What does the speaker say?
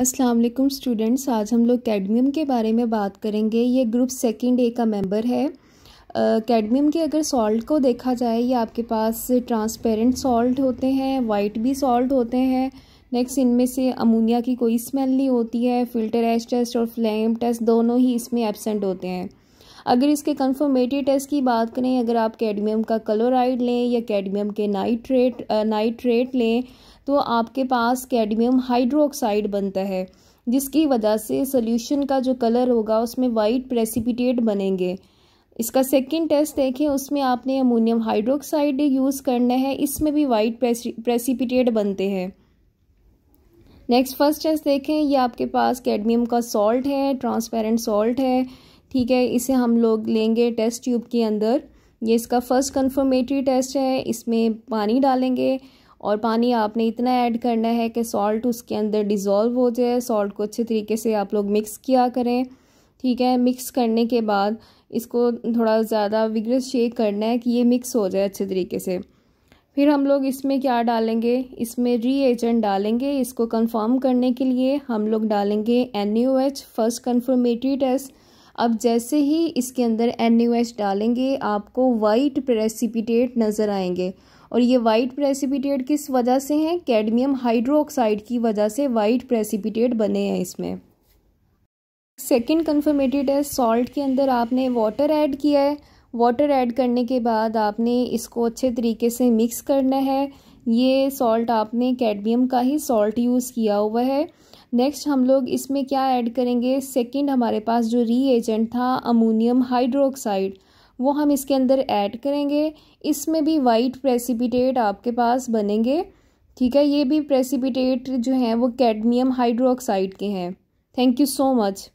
अस्सलाम वालेकुम स्टूडेंट्स आज हम लोग कैडमियम के बारे में बात करेंगे ये ग्रुप सेकंड ए का मेंबर है कैडमियम uh, के अगर सॉल्ट को देखा जाए ये आपके पास ट्रांसपेरेंट सॉल्ट होते हैं वाइट भी सॉल्ट होते हैं नेक्स्ट इनमें से अमोनिया की कोई स्मेल नहीं होती है फिल्टर एच टेस्ट और फ्लेम टेस्ट दोनों ही इसमें एबसेंट होते हैं अगर इसके कन्फर्मेटिव टेस्ट की बात करें अगर आप कैडमियम का क्लोराइड लें या कैडमियम के नाइट्रेट नाइट्रेट लें तो आपके पास कैडमियम हाइड्रोक्साइड बनता है जिसकी वजह से सोल्यूशन का जो कलर होगा उसमें वाइट प्रेसिपिटेट बनेंगे इसका सेकंड टेस्ट देखें उसमें आपने अमोनियम हाइड्रोक्साइड यूज़ करना है इसमें भी वाइट प्रेसिपिटेट बनते हैं नेक्स्ट फर्स्ट टेस्ट देखें ये आपके पास कैडमियम का सॉल्ट है ट्रांसपेरेंट सॉल्ट है ठीक है इसे हम लोग लेंगे टेस्ट ट्यूब के अंदर ये इसका फर्स्ट कन्फर्मेटरी टेस्ट है इसमें पानी डालेंगे और पानी आपने इतना ऐड करना है कि सॉल्ट उसके अंदर डिज़ोल्व हो जाए सॉल्ट को अच्छे तरीके से आप लोग मिक्स किया करें ठीक है मिक्स करने के बाद इसको थोड़ा ज़्यादा विग्रस शेक करना है कि ये मिक्स हो जाए अच्छे तरीके से फिर हम लोग इसमें क्या डालेंगे इसमें रीएजेंट डालेंगे इसको कंफर्म करने के लिए हम लोग डालेंगे N U H first confirmatory test अब जैसे ही इसके अंदर एन यू एच डालेंगे आपको वाइट प्रेसिपिटेट नज़र आएंगे और ये वाइट प्रेसिपिटेट किस वजह से हैं कैडमियम हाइड्रोक्साइड की वजह से वाइट प्रेसिपिटेट बने हैं इसमें सेकेंड कन्फर्मेटेड है सॉल्ट के अंदर आपने वाटर ऐड किया है वाटर ऐड करने के बाद आपने इसको अच्छे तरीके से मिक्स करना है ये सॉल्ट आपने कैडमियम का ही सॉल्ट यूज़ किया हुआ है नेक्स्ट हम लोग इसमें क्या ऐड करेंगे सेकंड हमारे पास जो री एजेंट था अमोनियम हाइड्रोक्साइड वो हम इसके अंदर ऐड करेंगे इसमें भी वाइट प्रेसिपिटेट आपके पास बनेंगे ठीक है ये भी प्रेसिपिटेट जो हैं वो कैडमियम हाइड्रोक्साइड के हैं थैंक यू सो मच